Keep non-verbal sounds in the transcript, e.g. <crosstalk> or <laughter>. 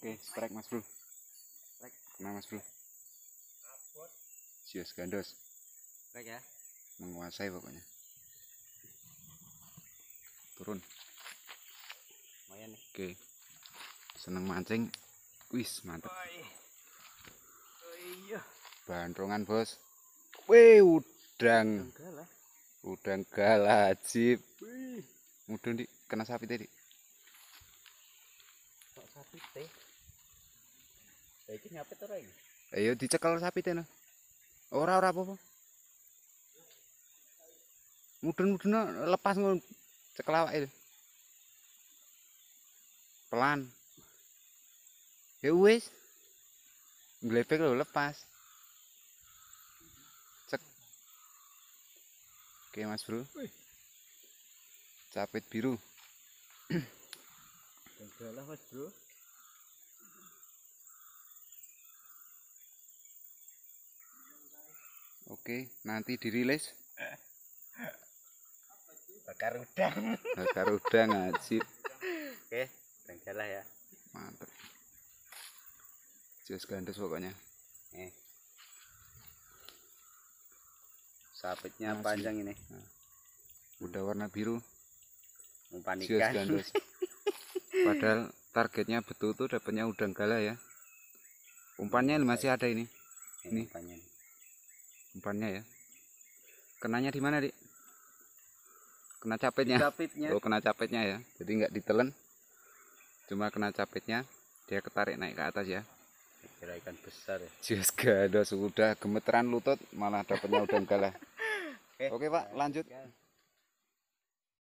Oke, strike Mas Bro. Strike. Kena Mas Bro. Sius gandos. Strike ya. Menguasai pokoknya. Turun. Lumayan nih. Oke. Seneng mancing. Wis, mantap. Oh, iya. Bandrongan, Bos. Wih, udang. Udang galajib. Udang di kena sapi tadi. Saiki nyapet to rai. Ayo eh, dicekel sapi tenan. Ora ora apa-apa. Mudun-mudun lepas ngono cekel awake. Pelan. Ya wis. Glepek lho lepas. Cek. Oke, Mas Bro. Capit biru. lah Mas Bro. Oke, nanti dirilis. Bakar udang. Bakar udang ngajib. Oke, tenggelah ya. Mantap. Jelas gandes pokoknya. Eh. Sapitnya nah, panjang ini. Nah. Udah warna biru. Umpan ikan. <laughs> Padahal targetnya betul tuh dapatnya udang galah ya. Umpannya masih ada ini. Ini. ini umpannya ya kenanya di mana dik kena capitnya. capitnya oh kena capitnya ya jadi nggak ditelan cuma kena capitnya dia ketarik naik ke atas ya kira ikan besar ya Jus ada sudah gemeteran lutut malah dapatnya udah galah <laughs> eh. oke pak lanjut ya.